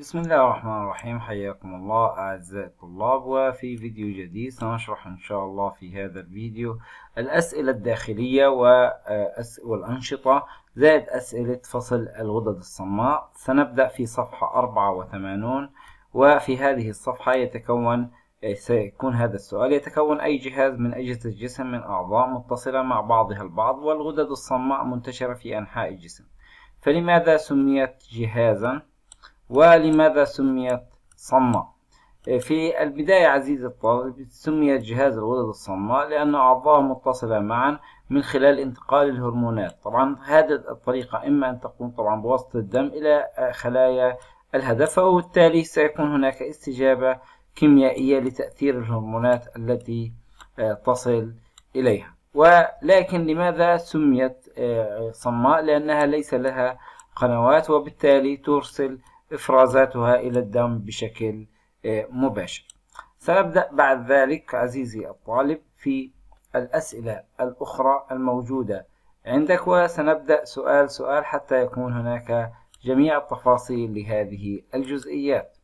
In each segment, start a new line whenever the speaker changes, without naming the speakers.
بسم الله الرحمن الرحيم حياكم الله أعزائي الطلاب وفي فيديو جديد سنشرح إن شاء الله في هذا الفيديو الأسئلة الداخلية والأنشطة زائد أسئلة فصل الغدد الصماء سنبدأ في صفحة 84 وفي هذه الصفحة يتكون إيه، سيكون هذا السؤال يتكون أي جهاز من أجهزة الجسم من أعضاء متصلة مع بعضها البعض والغدد الصماء منتشرة في أنحاء الجسم فلماذا سميت جهازاً؟ ولماذا سميت صماء آه، في البداية عزيزي الطالب سميت جهاز الغدد الصماء لأن أعضاءه متصلة معا من خلال انتقال الهرمونات طبعا هذه الطريقة إما أن تكون طبعا بواسطة الدم إلى آه، خلايا الهدف وبالتالي سيكون هناك استجابة كيميائية لتأثير الهرمونات التي آه، تصل إليها ولكن لماذا سميت صماء لأنها ليس لها قنوات وبالتالي ترسل إفرازاتها إلى الدم بشكل آه، مباشر سنبدأ بعد ذلك عزيزي الطالب في الأسئلة الأخرى الموجودة عندك وسنبدأ سؤال سؤال حتى يكون هناك جميع التفاصيل لهذه الجزئيات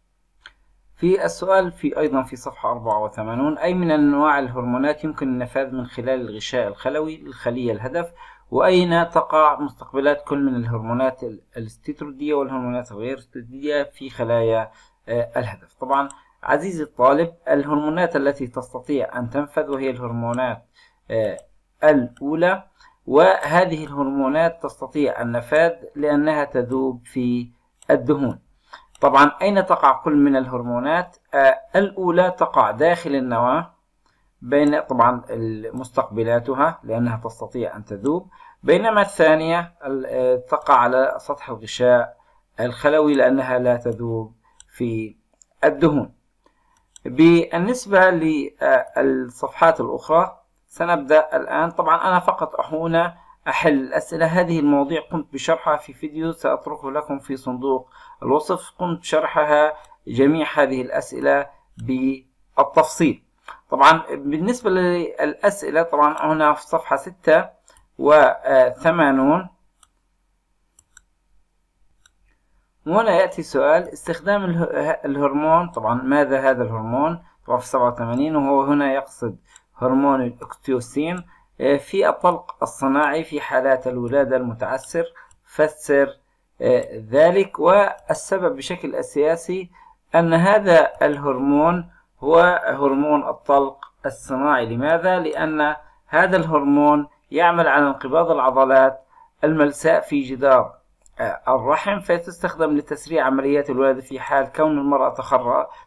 في السؤال في أيضا في صفحة 84 أي من أنواع الهرمونات يمكن النفاذ من خلال الغشاء الخلوي للخلية الهدف وأين تقع مستقبلات كل من الهرمونات الاستيترويدية والهرمونات الغير استيترويدية في خلايا آه، الهدف طبعا عزيزي الطالب الهرمونات التي تستطيع أن تنفذ وهي الهرمونات آه، الأولى وهذه الهرمونات تستطيع النفاذ لأنها تذوب في الدهون طبعا أين تقع كل من الهرمونات آه، الأولى تقع داخل النواة بين طبعا مستقبلاتها لأنها تستطيع أن تذوب بينما الثانية تقع على سطح الغشاء الخلوي لأنها لا تذوب في الدهون بالنسبة للصفحات الأخرى سنبدأ الآن طبعا أنا فقط هنا أحل الأسئلة هذه المواضيع قمت بشرحها في فيديو سأتركه لكم في صندوق الوصف قمت شرحها جميع هذه الأسئلة بالتفصيل طبعا بالنسبة للأسئلة طبعا هنا في صفحة وثمانون وهنا يأتي سؤال استخدام الهرمون طبعا ماذا هذا الهرمون طبعا في سبعة وثمانين وهو هنا يقصد هرمون الأكتيوسين في الطلق الصناعي في حالات الولادة المتعسر فسر ذلك والسبب بشكل أساسي أن هذا الهرمون هو هرمون الطلق الصناعي لماذا؟ لأن هذا الهرمون يعمل على انقباض العضلات الملساء في جدار آه، الرحم فتستخدم لتسريع عمليات الولادة في حال كون المرأة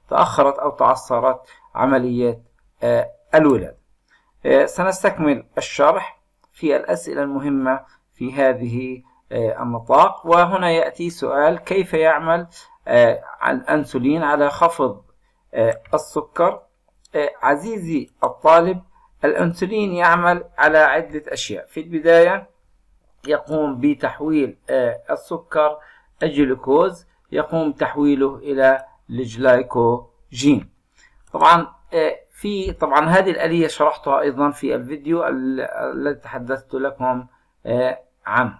تأخرت أو تعثرت عمليات آه، الولادة آه، سنستكمل الشرح في الأسئلة المهمة في هذه النطاق وهنا يأتي سؤال كيف يعمل الأنسولين على خفض آه، السكر آه، عزيزي الطالب الأنسولين يعمل على عدة أشياء في البداية يقوم بتحويل آه، السكر الجلوكوز يقوم تحويله إلى الجلايكوجين طبعا في طبعا هذه الآلية شرحتها أيضا في الفيديو الذي تحدثت لكم عنه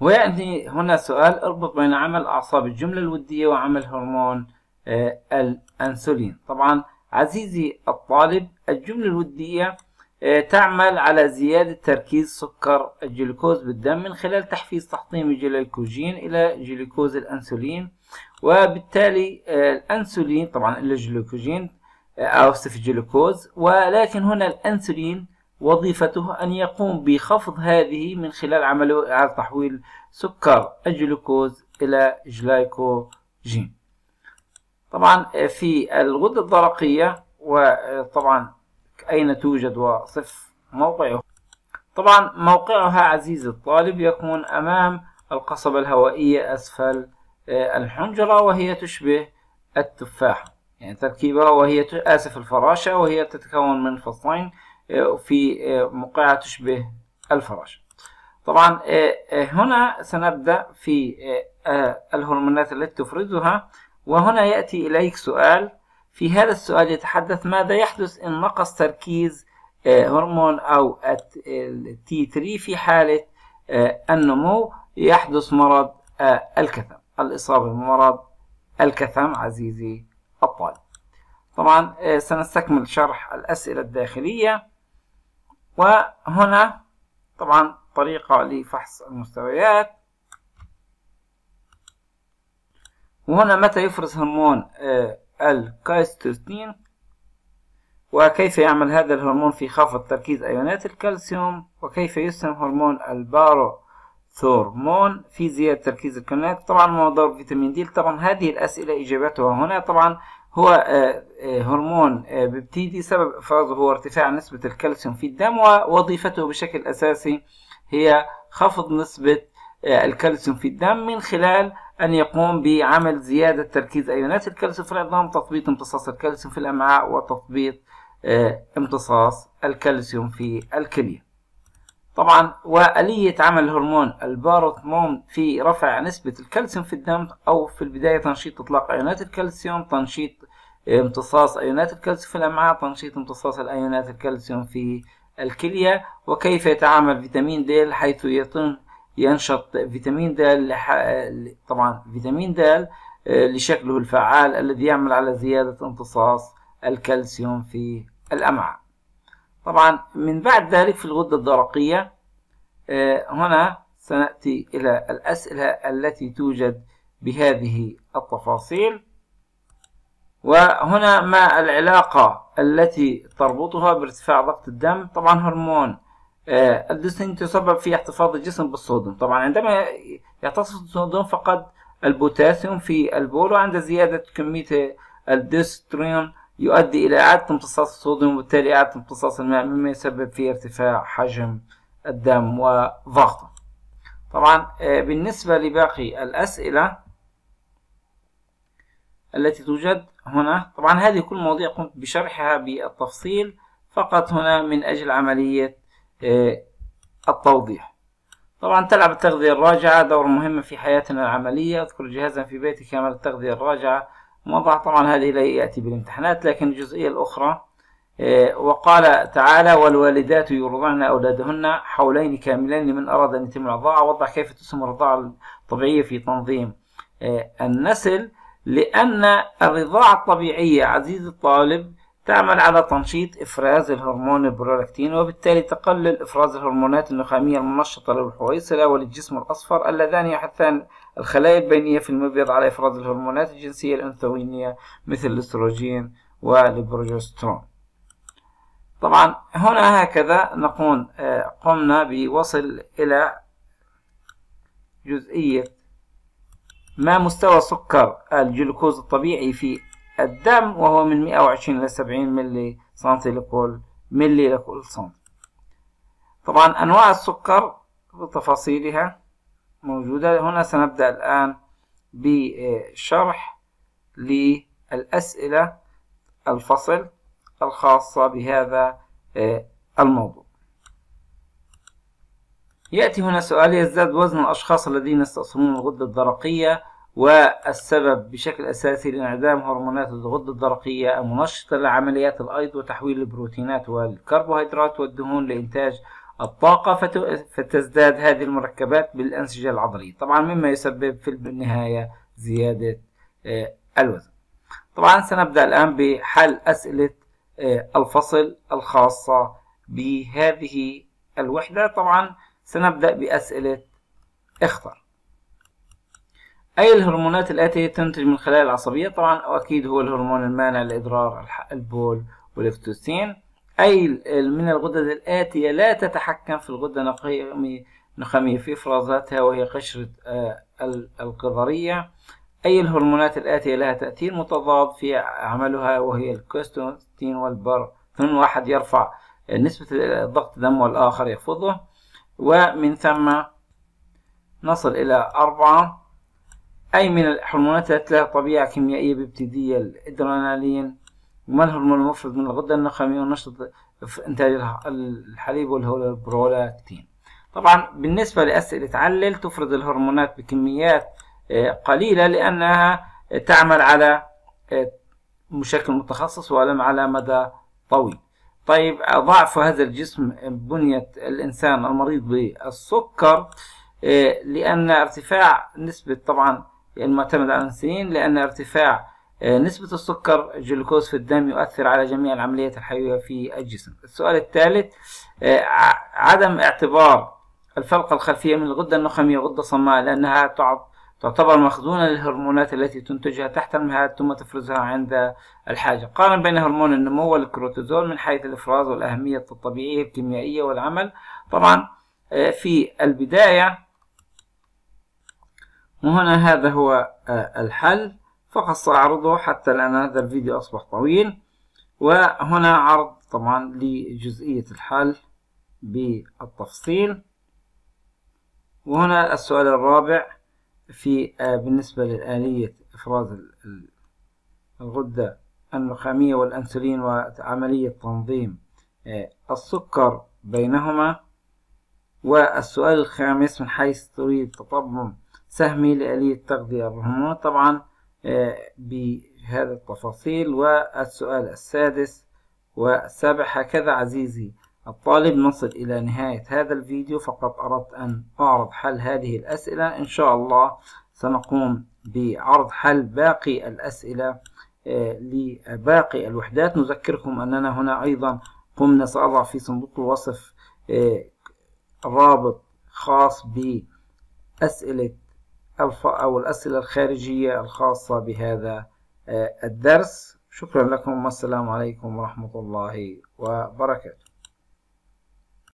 ويعني هنا سؤال اربط بين عمل أعصاب الجملة الودية وعمل هرمون آه، الأنسولين طبعا عزيزي الطالب الجملة الودية آه، تعمل على زيادة تركيز سكر الجلوكوز بالدم من خلال تحفيز تحطيم الجليكوجين إلى جلوكوز الأنسولين وبالتالي آه، الأنسولين طبعا إلى الجلوكوجين أوصف الجلوكوز ولكن هنا الأنسولين وظيفته أن يقوم بخفض هذه من خلال عمله على تحويل سكر الجلوكوز إلى جلايكوجين طبعا آه، في الغدة الدرقية وطبعا أين توجد وصف موقعها طبعا موقعها عزيز الطالب يكون أمام القصبة الهوائية أسفل آه، الحنجرة وهي تشبه التفاح يعني تركيبها وهي آسف الفراشة وهي تتكون من فصلين آه، في موقعها تشبه الفراشة طبعا هنا سنبدأ في الهرمونات التي تفرزها وهنا يأتي إليك سؤال في هذا السؤال يتحدث ماذا يحدث إن نقص تركيز آه، هرمون أو التي 3 في حالة آه، النمو يحدث مرض آه، الكثم الإصابة بمرض الكثم عزيزي الطالب طبعا سنستكمل شرح الأسئلة الداخلية وهنا طبعا طريقة لفحص المستويات وهنا متى يفرز هرمون آه، الكايستوستين وكيف يعمل هذا الهرمون في خفض تركيز أيونات الكالسيوم وكيف يسهم هرمون الباروثورمون في زيادة تركيز الكالسيوم طبعا موضوع فيتامين د طبعا هذه الأسئلة إجابتها هنا طبعا هو آه، آه، هرمون بيبتيدي سبب إفرازه هو ارتفاع نسبة الكالسيوم في الدم ووظيفته بشكل أساسي هي خفض نسبة الكالسيوم في الدم من خلال أن يقوم بعمل زيادة تركيز أيونات الكالسيوم في العظام تثبيط امتصاص الكالسيوم في الأمعاء وتثبيط آه، امتصاص الكالسيوم في الكلية طبعا وآلية عمل هرمون الباروتموم في رفع نسبة الكالسيوم في الدم أو في البداية تنشيط إطلاق أيونات الكالسيوم تنشيط امتصاص أيونات الكالسيوم في الأمعاء تنشيط امتصاص الأيونات الكالسيوم في الكلية وكيف يتعامل فيتامين د حيث يتم ينشط فيتامين د لح... طبعا فيتامين د آه، لشكله الفعال الذي يعمل على زيادة امتصاص الكالسيوم في الأمعاء طبعا من بعد ذلك في الغدة الدرقية آه، هنا سنأتي إلى الأسئلة التي توجد بهذه التفاصيل وهنا ما العلاقة التي تربطها بارتفاع ضغط الدم طبعا هرمون آه، الديسنج تسبب في احتفاظ الجسم بالصوديوم طبعا عندما يحتفظ الصوديوم فقد البوتاسيوم في البول وعند زيادة كمية الديستريون يؤدي إلى إعادة امتصاص الصوديوم وبالتالي إعادة امتصاص الماء مما يسبب في ارتفاع حجم الدم وضغطه طبعا آه، بالنسبة لباقي الأسئلة التي توجد هنا طبعا هذه كل مواضيع قمت بشرحها بالتفصيل فقط هنا من أجل عملية إيه، التوضيح طبعا تلعب التغذية الراجعة دور مهم في حياتنا العملية اذكر جهازا في بيتك يعمل التغذية الراجعة موضع طبعا هذه لا يأتي بالامتحانات لكن الجزئية الأخرى إيه، وقال تعالى والوالدات يرضعن أولادهن حولين كاملين لمن أراد أن يتم الرضاعة وضح كيف تسمى الرضاعة الطبيعية في تنظيم إيه، النسل لأن الرضاعة الطبيعية عزيزي الطالب تعمل على تنشيط إفراز الهرمون البرولاكتين وبالتالي تقلل إفراز الهرمونات النخامية المنشطة للحويصلة وللجسم الأصفر اللذان يحثان الخلايا البينية في المبيض على إفراز الهرمونات الجنسية الأنثوينية مثل الأستروجين والبروجسترون طبعا هنا هكذا نكون آه، قمنا بوصل إلى جزئية ما مستوى سكر الجلوكوز الطبيعي في الدم وهو من 120 إلى 70 ملي سنتي لكل ملي لكل سنتي طبعا أنواع السكر بتفاصيلها موجودة هنا سنبدأ الآن بشرح للأسئلة الفصل الخاصة بهذا آه، الموضوع يأتي هنا سؤال يزداد وزن الأشخاص الذين يستخدمون الغدة الدرقية والسبب بشكل أساسي لانعدام هرمونات الغدة الدرقية المنشطة لعمليات الأيض وتحويل البروتينات والكربوهيدرات والدهون لإنتاج الطاقة فتزداد هذه المركبات بالأنسجة العضلية طبعا مما يسبب في النهاية زيادة آه، الوزن طبعا سنبدأ الآن بحل أسئلة آه، الفصل الخاصة بهذه الوحدة طبعا سنبدأ بأسئلة اختر أي الهرمونات الآتية تنتج من الخلايا العصبية طبعا أكيد هو الهرمون المانع لإضرار البول والإكتوسين. أي من الغدد الآتية لا تتحكم في الغدة النخامية في إفرازاتها وهي قشرة آه، القذرية أي الهرمونات الآتية لها تأثير متضاد في عملها وهي الكوستوستين من واحد يرفع نسبة الضغط الدم والآخر يخفضه ومن ثم نصل إلى أربعة أي من الهرمونات التي لها طبيعة كيميائية بيبتيدية الإدرينالين وما الهرمون المفرز من الغدة النخامية ونشط في إنتاج الحليب واللي البرولاكتين طبعا بالنسبة لأسئلة علل تفرز الهرمونات بكميات آه، قليلة لأنها تعمل على آه، مشكل متخصص وألم على مدى طويل طيب ضعف هذا الجسم بنية الإنسان المريض بالسكر آه، لأن ارتفاع نسبة طبعا المعتمد على الأنسولين لأن ارتفاع آه، نسبة السكر الجلوكوز في الدم يؤثر على جميع العمليات الحيوية في الجسم السؤال الثالث آه، عدم اعتبار الفلقة الخلفية من الغدة النخامية غدة صماء لأنها تعتبر مخزونة للهرمونات التي تنتجها تحت المهاد ثم تفرزها عند الحاجة قارن بين هرمون النمو والكروتيزول من حيث الإفراز والأهمية الطبيعية الكيميائية والعمل طبعا آه، في البداية وهنا هذا هو آه، الحل فقط سأعرضه حتى لأن هذا الفيديو أصبح طويل وهنا عرض طبعا لجزئية الحل بالتفصيل وهنا السؤال الرابع في آه، بالنسبة لآلية إفراز الغدة النخامية والأنسولين وعملية تنظيم آه، السكر بينهما والسؤال الخامس من حيث تريد تطبم سهمي لآلية تغذية الرهونات طبعا آه، بهذه التفاصيل والسؤال السادس والسابع هكذا عزيزي الطالب نصل إلى نهاية هذا الفيديو فقط أردت أن أعرض حل هذه الأسئلة إن شاء الله سنقوم بعرض حل باقي الأسئلة آه، لباقي الوحدات نذكركم أننا هنا أيضا قمنا سأضع في صندوق الوصف آه، رابط خاص بأسئلة أو الأسئلة الخارجية الخاصة بهذا آه، الدرس شكرا لكم والسلام عليكم ورحمة الله وبركاته